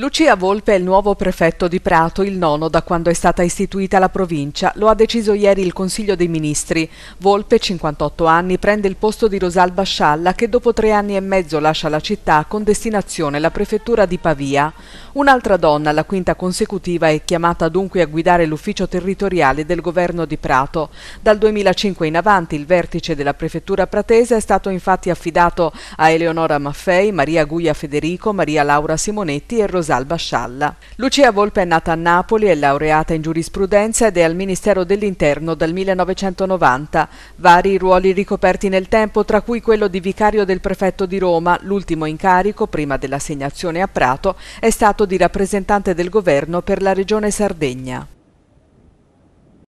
Lucia Volpe è il nuovo prefetto di Prato, il nono da quando è stata istituita la provincia. Lo ha deciso ieri il Consiglio dei Ministri. Volpe, 58 anni, prende il posto di Rosalba Scialla che dopo tre anni e mezzo lascia la città con destinazione la prefettura di Pavia. Un'altra donna, la quinta consecutiva, è chiamata dunque a guidare l'ufficio territoriale del governo di Prato. Dal 2005 in avanti il vertice della prefettura pratese è stato infatti affidato a Eleonora Maffei, Maria Guglia Federico, Maria Laura Simonetti e Rosalba Firdausa al Lucia Volpe è nata a Napoli, è laureata in giurisprudenza ed è al Ministero dell'Interno dal 1990. Vari ruoli ricoperti nel tempo, tra cui quello di vicario del prefetto di Roma, l'ultimo incarico, prima dell'assegnazione a Prato, è stato di rappresentante del governo per la regione Sardegna.